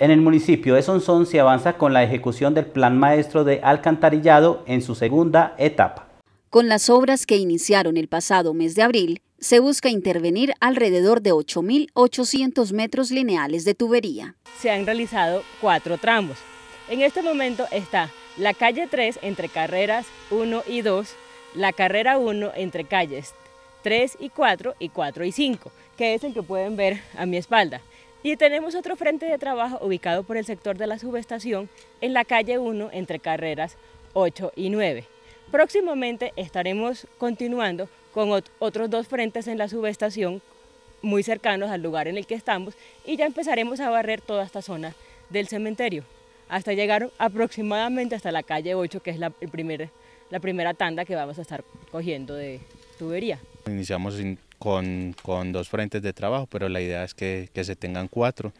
En el municipio de Sonsón se avanza con la ejecución del Plan Maestro de Alcantarillado en su segunda etapa. Con las obras que iniciaron el pasado mes de abril, se busca intervenir alrededor de 8.800 metros lineales de tubería. Se han realizado cuatro tramos. En este momento está la calle 3 entre carreras 1 y 2, la carrera 1 entre calles 3 y 4 y 4 y 5, que es el que pueden ver a mi espalda. Y tenemos otro frente de trabajo ubicado por el sector de la subestación en la calle 1 entre carreras 8 y 9. Próximamente estaremos continuando con otros dos frentes en la subestación muy cercanos al lugar en el que estamos y ya empezaremos a barrer toda esta zona del cementerio hasta llegar aproximadamente hasta la calle 8 que es la primera tanda que vamos a estar cogiendo de tubería. Iniciamos con, dos frentes de trabajo, pero la idea es que, se tengan cuatro.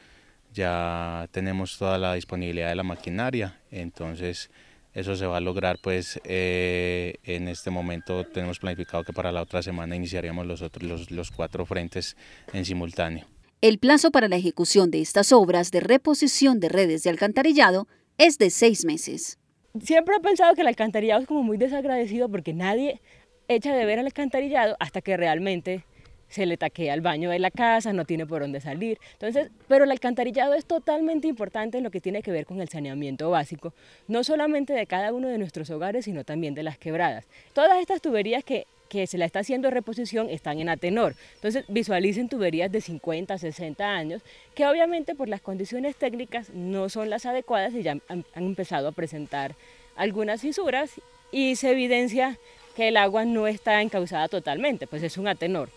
Ya tenemos toda la disponibilidad de la maquinaria, entonces eso se va a lograr pues eh, en este momento tenemos planificado que para la otra semana iniciaríamos los, otros, los, los cuatro frentes en simultáneo. El plazo para la ejecución de estas obras de reposición de redes de alcantarillado es de seis meses. Siempre he pensado que el alcantarillado es como muy desagradecido porque nadie echa de ver al alcantarillado hasta que realmente se le taquea el baño de la casa, no tiene por dónde salir. Entonces, pero el alcantarillado es totalmente importante en lo que tiene que ver con el saneamiento básico, no solamente de cada uno de nuestros hogares, sino también de las quebradas. Todas estas tuberías que se la está haciendo reposición están en Atenor. Entonces visualicen tuberías de 50, 60 años, que obviamente por las condiciones técnicas no son las adecuadas y ya han empezado a presentar algunas fisuras y se evidencia el agua no está encauzada totalmente, pues es un atenor.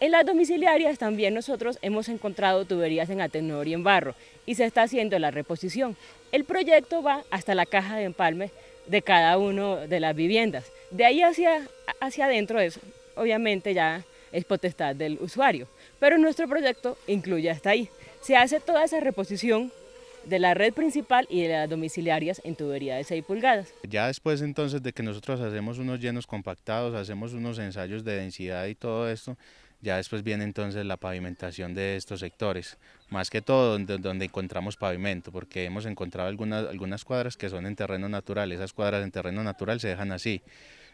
En las domiciliarias también nosotros hemos encontrado tuberías en atenor y en barro y se está haciendo la reposición. El proyecto va hasta la caja de empalme de cada una de las viviendas. De ahí hacia, hacia adentro es obviamente ya es potestad del usuario, pero nuestro proyecto incluye hasta ahí. Se hace toda esa reposición de la red principal y de las domiciliarias en tubería de 6 pulgadas. Ya después entonces de que nosotros hacemos unos llenos compactados, hacemos unos ensayos de densidad y todo esto, ya después viene entonces la pavimentación de estos sectores, más que todo donde, encontramos pavimento, porque hemos encontrado algunas, algunas cuadras que son en terreno natural, esas cuadras en terreno natural se dejan así.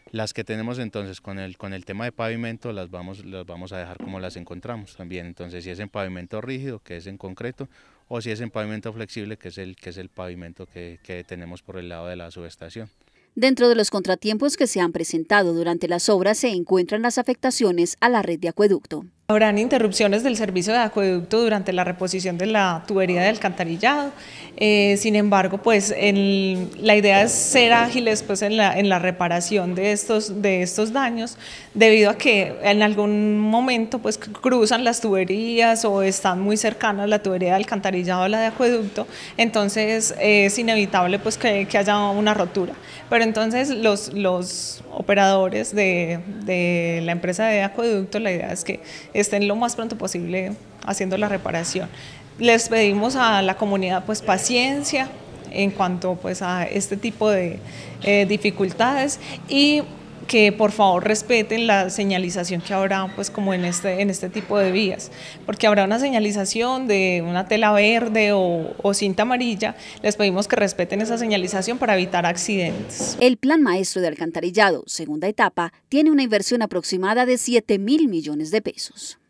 Las que tenemos entonces con el, tema de pavimento las vamos, las vamos a dejar como las encontramos también. Entonces si es en pavimento rígido, que es en concreto, o si es en pavimento flexible, que es el, que es el pavimento que, que tenemos por el lado de la subestación. Dentro de los contratiempos que se han presentado durante las obras se encuentran las afectaciones a la red de acueducto. Habrán interrupciones del servicio de acueducto durante la reposición de la tubería de alcantarillado, eh, sin embargo, pues la idea es ser ágiles pues, en, la, reparación de estos, de estos daños, debido a que en algún momento pues, cruzan las tuberías o están muy cercanas la tubería de alcantarillado a la de acueducto, entonces eh, es inevitable pues, que, haya una rotura. Pero entonces los, los operadores de, de la empresa de acueducto, la idea es que estén lo más pronto posible haciendo la reparación. Les pedimos a la comunidad pues paciencia en cuanto pues a este tipo de eh, dificultades y que por favor respeten la señalización que habrá pues como en este, en este tipo de vías, porque habrá una señalización de una tela verde o cinta amarilla, les pedimos que respeten esa señalización para evitar accidentes. El Plan Maestro de Alcantarillado, segunda etapa, tiene una inversión aproximada de 7 mil millones de pesos.